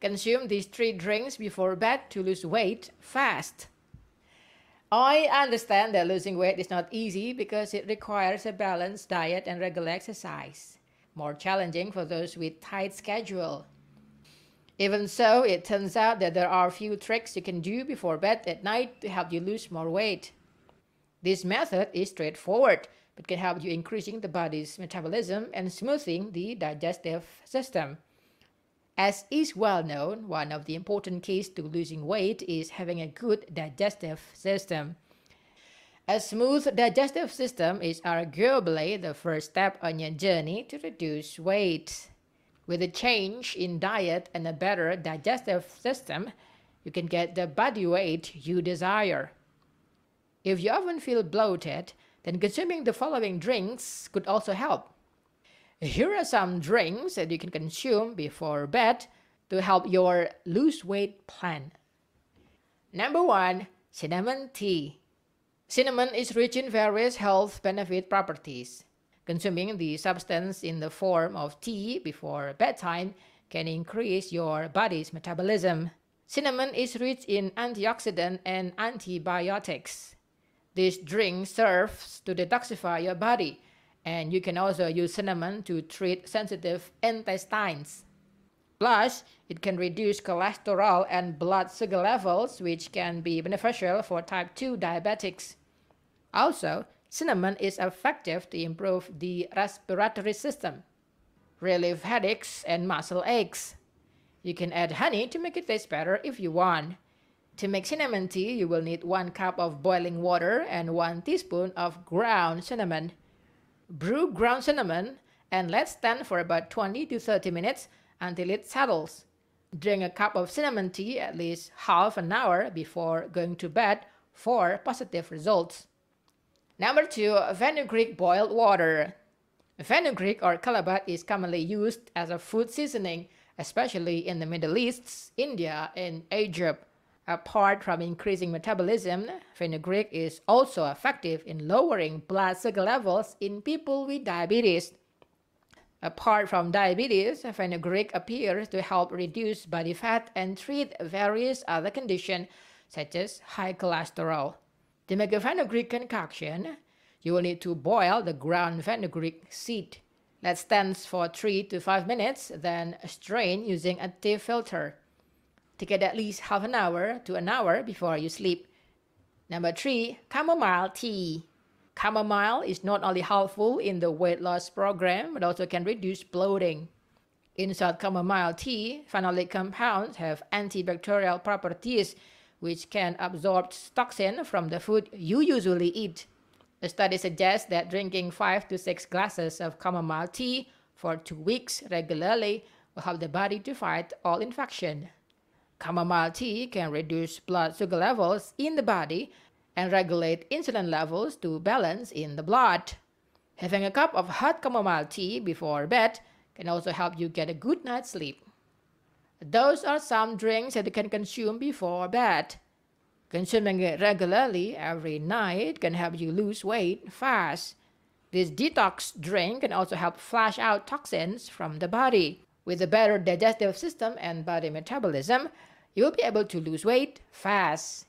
Consume these three drinks before bed to lose weight fast. I understand that losing weight is not easy because it requires a balanced diet and regular exercise, more challenging for those with tight schedule. Even so, it turns out that there are few tricks you can do before bed at night to help you lose more weight. This method is straightforward but can help you increasing the body's metabolism and smoothing the digestive system. As is well known, one of the important keys to losing weight is having a good digestive system. A smooth digestive system is arguably the first step on your journey to reduce weight. With a change in diet and a better digestive system, you can get the body weight you desire. If you often feel bloated, then consuming the following drinks could also help. Here are some drinks that you can consume before bed to help your lose weight plan. Number one, cinnamon tea. Cinnamon is rich in various health benefit properties. Consuming the substance in the form of tea before bedtime can increase your body's metabolism. Cinnamon is rich in antioxidant and antibiotics. This drink serves to detoxify your body and you can also use cinnamon to treat sensitive intestines. Plus, it can reduce cholesterol and blood sugar levels, which can be beneficial for type 2 diabetics. Also, cinnamon is effective to improve the respiratory system, relieve headaches and muscle aches. You can add honey to make it taste better if you want. To make cinnamon tea, you will need 1 cup of boiling water and 1 teaspoon of ground cinnamon. Brew ground cinnamon and let stand for about 20 to 30 minutes until it settles. Drink a cup of cinnamon tea at least half an hour before going to bed for positive results. Number 2. Fenugreek boiled water. Fenugreek or calabat is commonly used as a food seasoning, especially in the Middle East, India, and Egypt apart from increasing metabolism, fenugreek is also effective in lowering blood sugar levels in people with diabetes. Apart from diabetes, fenugreek appears to help reduce body fat and treat various other conditions such as high cholesterol. To make a fenugreek concoction, you will need to boil the ground fenugreek seed. Let stand for 3 to 5 minutes, then strain using a tea filter to get at least half an hour to an hour before you sleep. Number three, chamomile tea. Chamomile is not only helpful in the weight loss program, but also can reduce bloating. Inside chamomile tea, phenolic compounds have antibacterial properties, which can absorb toxins from the food you usually eat. A study suggests that drinking 5 to 6 glasses of chamomile tea for 2 weeks regularly will help the body to fight all infection. Chamomile tea can reduce blood sugar levels in the body and regulate insulin levels to balance in the blood. Having a cup of hot chamomile tea before bed can also help you get a good night's sleep. Those are some drinks that you can consume before bed. Consuming it regularly every night can help you lose weight fast. This detox drink can also help flush out toxins from the body. With a better digestive system and body metabolism, you will be able to lose weight fast